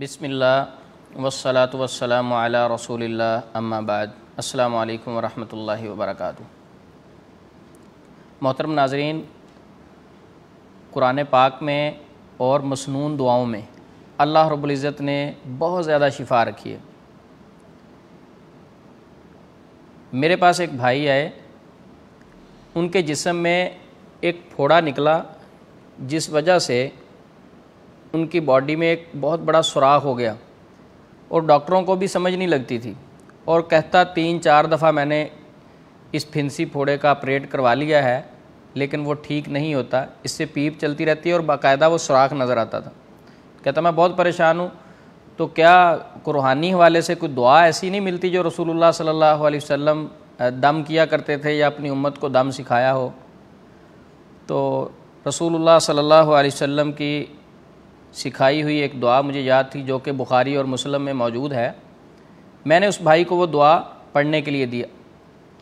बिसमिल्ला वसलात वसलाम आला रसूल अम्माबाद अल्लाम वरम् वबरक मोहतरम नाजरीन कुरान पाक में और मसनून दुआओं में अल्लाह रब्ज़त ने बहुत ज़्यादा शिफा रखी है मेरे पास एक भाई आए उनके जिसम में एक फोड़ा निकला जिस वजह से उनकी बॉडी में एक बहुत बड़ा सुराख हो गया और डॉक्टरों को भी समझ नहीं लगती थी और कहता तीन चार दफ़ा मैंने इस फिंसी फोड़े का ऑपरेट करवा लिया है लेकिन वो ठीक नहीं होता इससे पीप चलती रहती है और बाकायदा वो सुराख नज़र आता था कहता मैं बहुत परेशान हूँ तो क्या कुरहानी हवाले से कोई दुआ ऐसी नहीं मिलती जो रसूलुल्लाह सल्लल्लाहु अलैहि वसल्लम दम किया करते थे या अपनी उम्मत को दम सिखाया हो तो रसूलुल्लाह सल्लल्लाहु अलैहि वसल्लम की सिखाई हुई एक दुआ मुझे याद थी जो कि बुखारी और मुसलम में मौजूद है मैंने उस भाई को वो दुआ पढ़ने के लिए दिया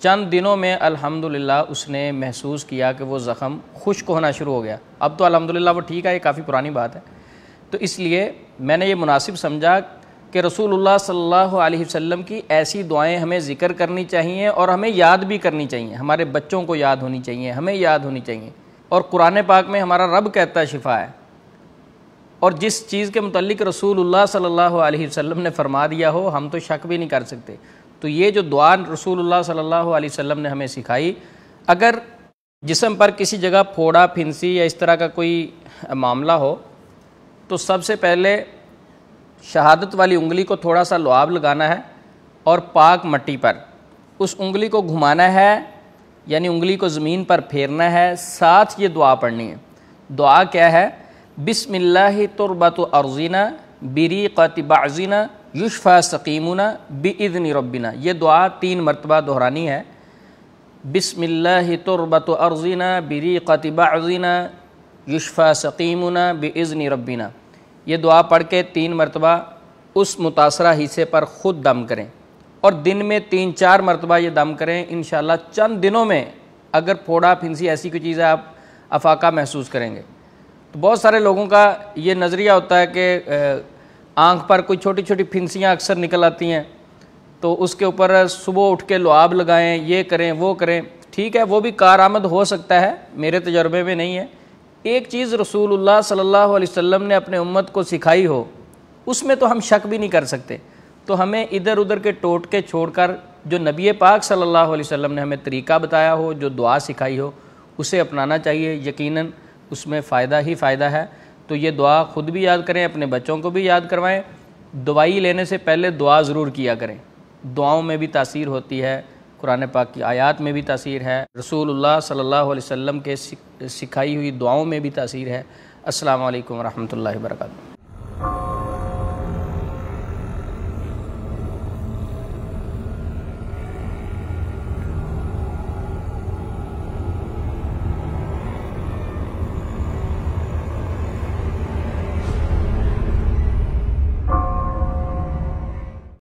चंद दिनों में अल्हम्दुलिल्लाह उसने महसूस किया कि वो ज़ख़म खुश्क होना शुरू हो गया अब तो अल्हम्दुलिल्लाह वो ठीक है ये काफ़ी पुरानी बात है तो इसलिए मैंने ये मुनासिब समझा कि रसूलुल्लाह सल्लल्लाहु अलैहि वसल्लम की ऐसी दुआएं हमें ज़िक्र करनी चाहिए और हमें याद भी करनी चाहिए हमारे बच्चों को याद होनी चाहिए हमें याद होनी चाहिए और कुरान पाक में हमारा रब कहता है शिफा है और जिस चीज़ के मतलब रसूलुल्लाह सल्लल्लाहु अलैहि वसल्लम ने फरमा दिया हो हम तो शक भी नहीं कर सकते तो ये जो दुआ रसूलुल्लाह सल्लल्लाहु अलैहि वसल्लम ने हमें सिखाई अगर जिसम पर किसी जगह फोड़ा फिंसी या इस तरह का कोई मामला हो तो सबसे पहले शहादत वाली उंगली को थोड़ा सा लुआब लगाना है और पाक मट्टी पर उस उंगली को घुमाना है यानी उंगली को ज़मीन पर फेरना है साथ ये दुआ पढ़नी है दुआ क्या है बिसमिल्लाह तुरबत अर्जीना बिरीक़ति बाज़िना युशफ़ा सकीमुना बदन रब्बिना ये दुआ तीन मरतबा दोहरानी है बिसमिल्लाह तुरबतु अर्जीना बिरीक़ति बाज़िना युशफ़ा सकीमुना बज़न रब्बिना ये दुआ पढ़ के तीन मरतबा उस मुतासरा हिस्से पर ख़ुद दम करें और दिन में तीन चार मरतबा ये दम करें इन चंद दिनों में अगर फोड़ा फिंसी ऐसी कोई चीज़ आप अफाका महसूस करेंगे तो बहुत सारे लोगों का ये नज़रिया होता है कि आँख पर कोई छोटी छोटी फिंसियाँ अक्सर निकल आती हैं तो उसके ऊपर सुबह उठ के लुआब लगाएं ये करें वो करें ठीक है वो भी आमद हो सकता है मेरे तजर्बे में नहीं है एक चीज़ रसूलुल्लाह सल्लल्लाहु अलैहि वसल्लम ने अपने उम्मत को सिखाई हो उसमें तो हम शक भी नहीं कर सकते तो हमें इधर उधर के टोटके छोड़कर जो नबी पाक सल्लल्लाहु अलैहि वसल्लम ने हमें तरीका बताया हो जो दुआ सिखाई हो उसे अपनाना चाहिए यकीनन उसमें फ़ायदा ही फ़ायदा है तो ये दुआ ख़ुद भी याद करें अपने बच्चों को भी याद करवाएं दवाई लेने से पहले दुआ ज़रूर किया करें दुआओं में भी तासीर होती है कुरान पाक की आयत में भी तासीर है रसूलुल्लाह सल्लल्लाहु अलैहि वसल्लम के सिखाई हुई दुआओं में भी तासीर है अस्सलाम वालेकुम रहमतुल्लाहि वबरकातुहू